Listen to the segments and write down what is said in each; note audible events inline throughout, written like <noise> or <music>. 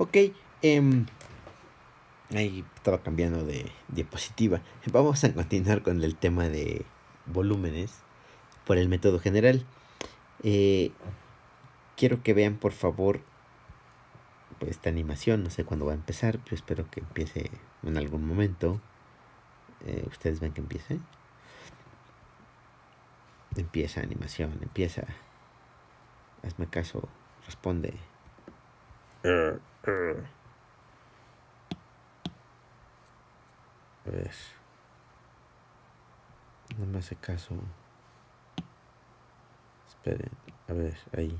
Ok, em, ahí estaba cambiando de diapositiva. Vamos a continuar con el tema de volúmenes por el método general. Eh, quiero que vean por favor pues, esta animación, no sé cuándo va a empezar, pero espero que empiece en algún momento. Eh, ustedes ven que empiece. Empieza animación, empieza. Hazme caso, responde. Eh, a ver. No me hace caso. Esperen. A ver, ahí.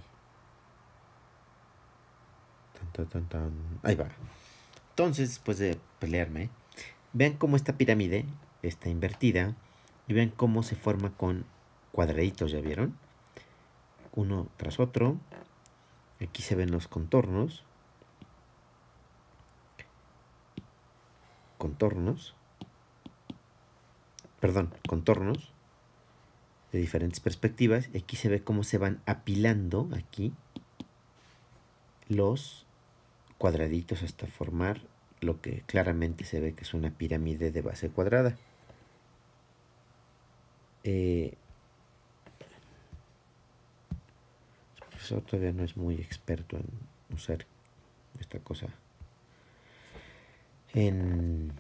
Tan, tan, Ahí va. Entonces, después de pelearme, vean cómo esta pirámide está invertida y vean cómo se forma con cuadraditos, ¿ya vieron? Uno tras otro. Aquí se ven los contornos. contornos, perdón, contornos de diferentes perspectivas. Aquí se ve cómo se van apilando aquí los cuadraditos hasta formar lo que claramente se ve que es una pirámide de base cuadrada. Eh, el profesor todavía no es muy experto en usar esta cosa en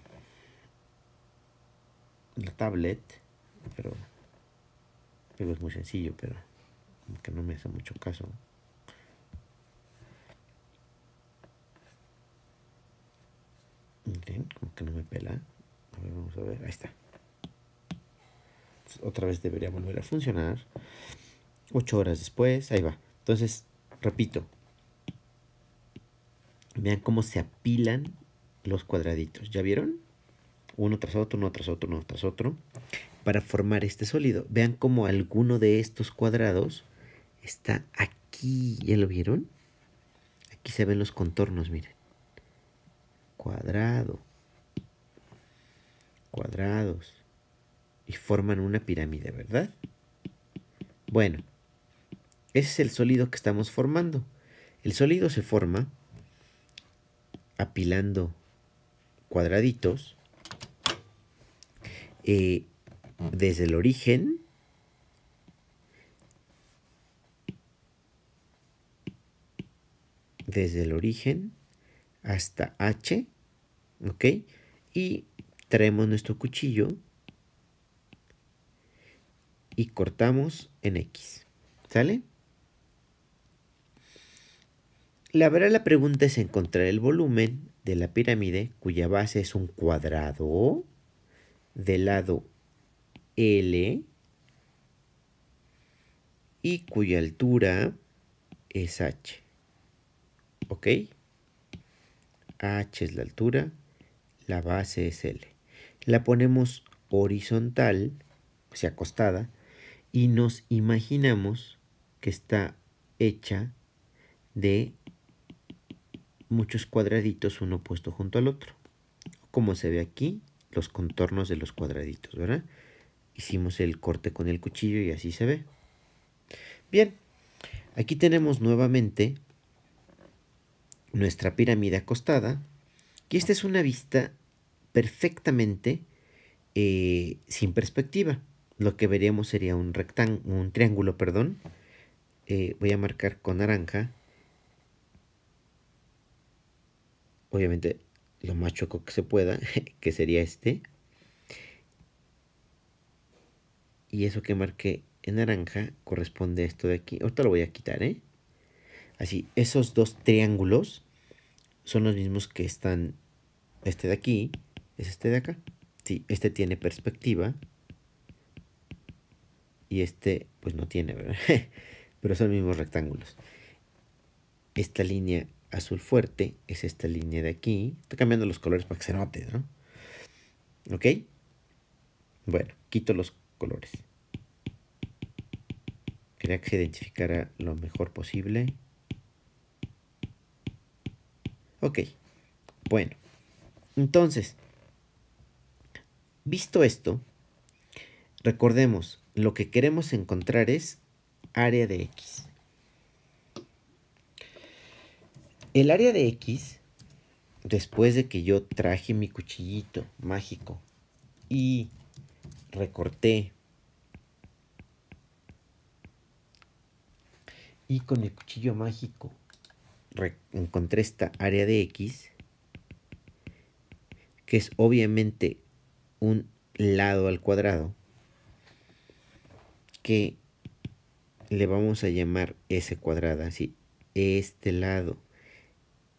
la tablet, pero, es muy sencillo, pero como que no me hace mucho caso. Miren, como que no me pela. A ver, vamos a ver. Ahí está. otra vez debería volver a funcionar. Ocho horas después. Ahí va. Entonces, repito. Vean cómo se apilan los cuadraditos. ¿Ya vieron? Uno tras otro, uno tras otro, uno tras otro. Para formar este sólido. Vean cómo alguno de estos cuadrados está aquí. ¿Ya lo vieron? Aquí se ven los contornos, miren. Cuadrado. Cuadrados. Y forman una pirámide, ¿verdad? Bueno, ese es el sólido que estamos formando. El sólido se forma apilando cuadraditos eh, desde el origen desde el origen hasta H, ¿ok? Y traemos nuestro cuchillo y cortamos en X, ¿sale? La verdad la pregunta es encontrar el volumen de la pirámide, cuya base es un cuadrado del lado L y cuya altura es H. ¿Ok? H es la altura, la base es L. La ponemos horizontal, o sea, acostada, y nos imaginamos que está hecha de muchos cuadraditos uno puesto junto al otro. Como se ve aquí, los contornos de los cuadraditos, ¿verdad? Hicimos el corte con el cuchillo y así se ve. Bien, aquí tenemos nuevamente nuestra pirámide acostada. Y esta es una vista perfectamente eh, sin perspectiva. Lo que veríamos sería un, rectángulo, un triángulo, perdón. Eh, voy a marcar con naranja obviamente lo más choco que se pueda, <laughs> que sería este. Y eso que marqué en naranja corresponde a esto de aquí. Ahorita lo voy a quitar, ¿eh? Así, esos dos triángulos son los mismos que están... Este de aquí es este de acá. Sí, este tiene perspectiva. Y este, pues no tiene, ¿verdad? <laughs> Pero son los mismos rectángulos. Esta línea azul fuerte es esta línea de aquí. Estoy cambiando los colores para que se note, ¿no? ¿Ok? Bueno, quito los colores. Quería que se identificara lo mejor posible. Ok, bueno. Entonces, visto esto, recordemos, lo que queremos encontrar es área de X. El área de X, después de que yo traje mi cuchillito mágico y recorté y con el cuchillo mágico encontré esta área de X, que es obviamente un lado al cuadrado, que le vamos a llamar S cuadrada, así, este lado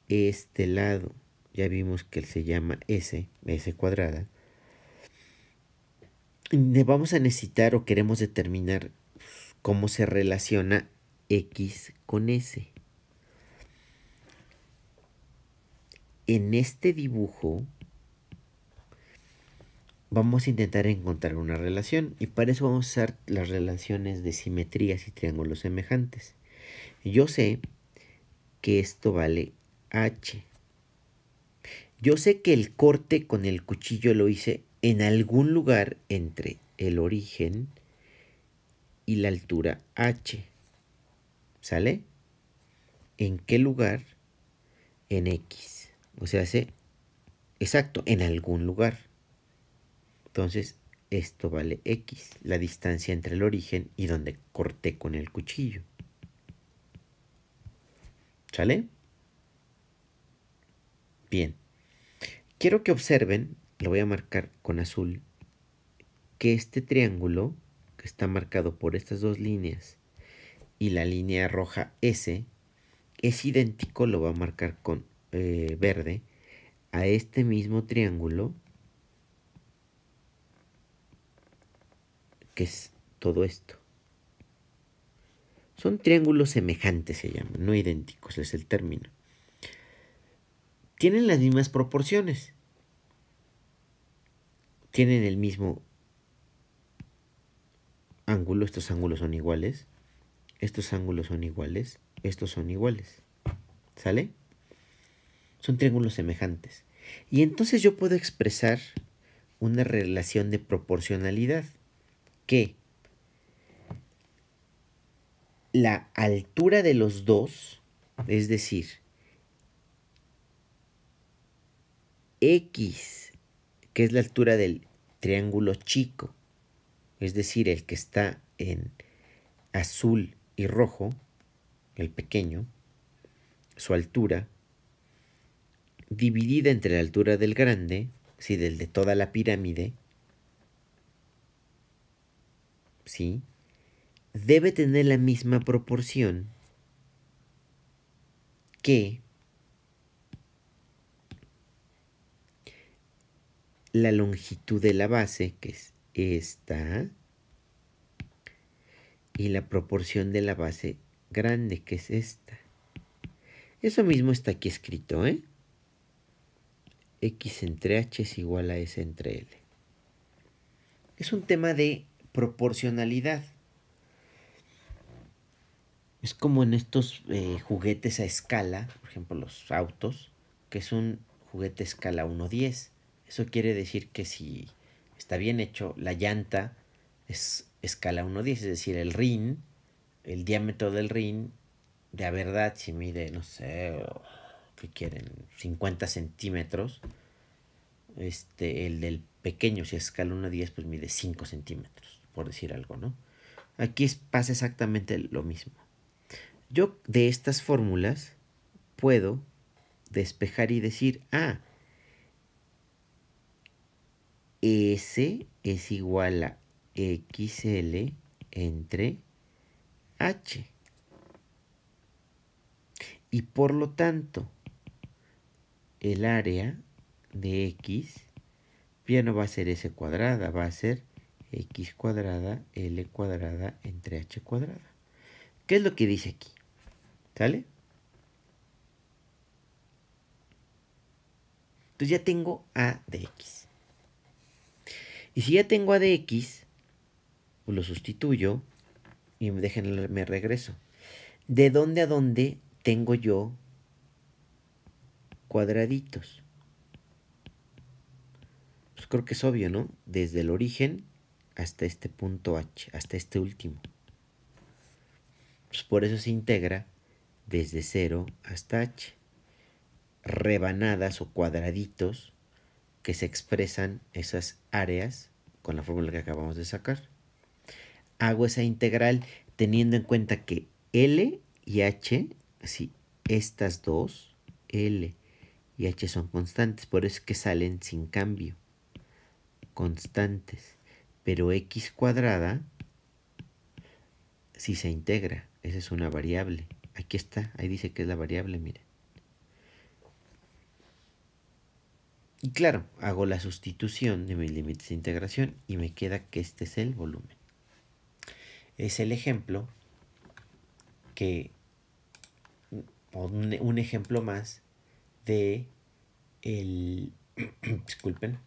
este lado. Ya vimos que se llama S, S cuadrada. Vamos a necesitar o queremos determinar pues, cómo se relaciona X con S. En este dibujo vamos a intentar encontrar una relación y para eso vamos a usar las relaciones de simetrías y triángulos semejantes. Yo sé que esto vale H. Yo sé que el corte con el cuchillo lo hice en algún lugar entre el origen y la altura H. ¿Sale? ¿En qué lugar? En X. O sea, hace exacto, en algún lugar. Entonces, esto vale X, la distancia entre el origen y donde corté con el cuchillo. ¿Sale? Bien, quiero que observen, lo voy a marcar con azul, que este triángulo que está marcado por estas dos líneas y la línea roja S es idéntico, lo voy a marcar con eh, verde, a este mismo triángulo que es todo esto. Son triángulos semejantes, se llaman, no idénticos, es el término tienen las mismas proporciones, tienen el mismo ángulo, estos ángulos son iguales, estos ángulos son iguales, estos son iguales, ¿sale? Son triángulos semejantes. Y entonces yo puedo expresar una relación de proporcionalidad que la altura de los dos, es decir, X, que es la altura del triángulo chico, es decir, el que está en azul y rojo, el pequeño, su altura, dividida entre la altura del grande, si del de toda la pirámide, sí, debe tener la misma proporción que la longitud de la base, que es esta, y la proporción de la base grande, que es esta. Eso mismo está aquí escrito, ¿eh? X entre H es igual a S entre L. Es un tema de proporcionalidad. Es como en estos eh, juguetes a escala, por ejemplo los autos, que es un juguete a escala 1.10. Eso quiere decir que si está bien hecho, la llanta es escala 1.10, es decir, el rin, el diámetro del rin, de verdad, si mide, no sé, ¿qué quieren, 50 centímetros, este, el del pequeño, si es escala 1.10, pues mide 5 centímetros, por decir algo, ¿no? Aquí pasa exactamente lo mismo. Yo de estas fórmulas puedo despejar y decir, ah, S es igual a XL entre H. Y por lo tanto, el área de X ya no va a ser S cuadrada, va a ser X cuadrada L cuadrada entre H cuadrada. ¿Qué es lo que dice aquí? ¿Sale? Entonces ya tengo A de X. Y si ya tengo a de x pues lo sustituyo y me regreso. ¿De dónde a dónde tengo yo cuadraditos? Pues creo que es obvio, ¿no? Desde el origen hasta este punto h, hasta este último. Pues por eso se integra desde 0 hasta h. Rebanadas o cuadraditos que se expresan esas áreas con la fórmula que acabamos de sacar. Hago esa integral teniendo en cuenta que L y H, si estas dos, L y H son constantes, por eso es que salen sin cambio, constantes. Pero X cuadrada, si se integra, esa es una variable. Aquí está, ahí dice que es la variable, miren. Y claro, hago la sustitución de mis límites de integración y me queda que este es el volumen. Es el ejemplo que, un, ejemplo más de el, <clears throat> disculpen,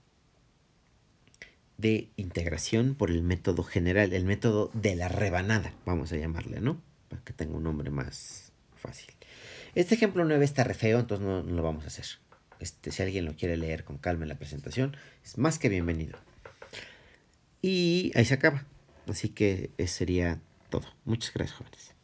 de integración por el método general, el método de la rebanada, vamos a llamarle, ¿no? Para que tenga un nombre más fácil. Este ejemplo 9 está re feo, entonces no lo vamos a hacer. Este, si alguien lo quiere leer con calma en la presentación, es más que bienvenido. Y ahí se acaba. Así que sería todo. Muchas gracias, jóvenes.